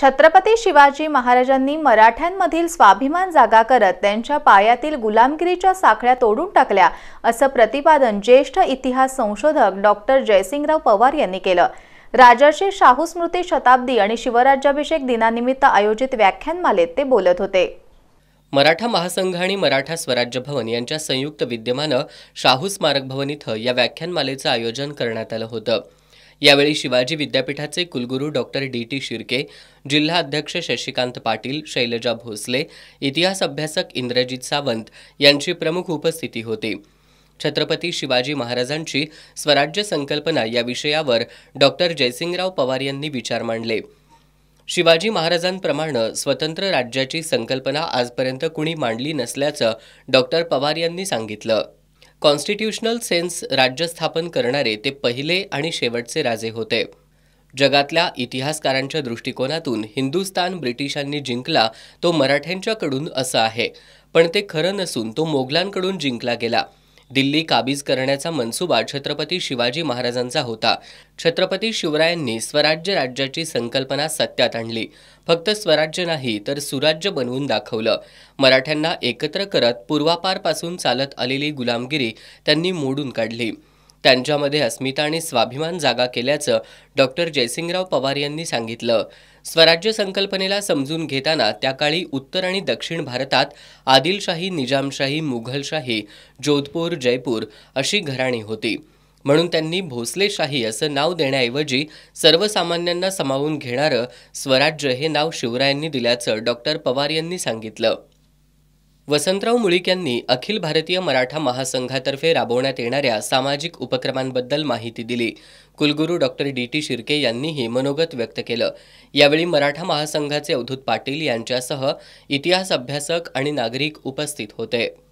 छत्रपती शिवाजी महाराजांनी मराठ्यांमधील स्वाभिमान जागा करत त्यांच्या पायातील गुलामगिरीच्या साखळ्या तोडून टाकल्या असं प्रतिपादन ज्येष्ठ इतिहास संशोधक डॉक्टर जयसिंगराव पवार यांनी केलं राजर्षी शाहू स्मृती शताब्दी आणि शिवराज्याभिषेक दिनानिमित्त आयोजित व्याख्यानमालेत ते बोलत होते मराठा महासंघ आणि मराठा स्वराज्य भवन यांच्या संयुक्त विद्यमानं शाहू स्मारक भवन इथं या व्याख्यानमालेचं आयोजन करण्यात आलं होतं यावेळी शिवाजी विद्यापीठाचे कुलगुरू डॉक्टर डी टी शिर्के जिल्हा अध्यक्ष शशिकांत पाटील शैलजा भोसले इतिहास अभ्यासक इंद्रजित सावंत यांची प्रमुख उपस्थिती होती छत्रपती शिवाजी महाराजांची स्वराज्य संकल्पना या विषयावर डॉक्टर जयसिंगराव पवार यांनी विचार मांडले शिवाजी महाराजांप्रमाणे स्वतंत्र राज्याची संकल्पना आजपर्यंत कुणी मांडली नसल्याचं डॉक्टर पवार यांनी सांगितलं कॉन्स्टिट्युशनल सेन्स राज्य स्थापन करणारे ते पहिले आणि शेवटचे राजे होते जगातल्या इतिहासकारांच्या दृष्टिकोनातून हिंदुस्तान ब्रिटिशांनी जिंकला तो मराठ्यांच्याकडून असं आहे पण ते खरं नसून तो मोगलांकडून जिंकला गेला दिल्ली काबीज करण्याचा मनसुबा छत्रपती शिवाजी महाराजांचा होता छत्रपती शिवरायांनी स्वराज्य राज्याची संकल्पना सत्यात आणली फक्त स्वराज्य नाही तर सुराज्य बनवून दाखवलं मराठ्यांना एकत्र करत पूर्वापारपासून चालत आलेली गुलामगिरी त्यांनी मोडून काढली त्यांच्यामध्ये अस्मिता आणि स्वाभिमान जागा केल्याचं डॉक्टर जयसिंगराव पवार यांनी सांगितलं स्वराज्य संकल्पनेला समजून घेताना त्या काळी उत्तर आणि दक्षिण भारतात आदिलशाही निजामशाही मुघलशाही जोधपूर जयपूर अशी घराणी होती म्हणून त्यांनी भोसलेशाही असं नाव देण्याऐवजी सर्वसामान्यांना समावून घेणारं स्वराज्य हे नाव शिवरायांनी दिल्याचं डॉक्टर पवार यांनी सांगितलं वसंतराव मुळीक यांनी अखिल भारतीय मराठा महासंघातर्फे राबवण्यात येणाऱ्या सामाजिक उपक्रमांबद्दल माहिती दिली कुलगुरू डॉक्टर डी टी शिर्के यांनीही मनोगत व्यक्त केलं यावेळी मराठा महासंघाचे अवधूत पाटील यांच्यासह इतिहास अभ्यासक आणि नागरिक उपस्थित होते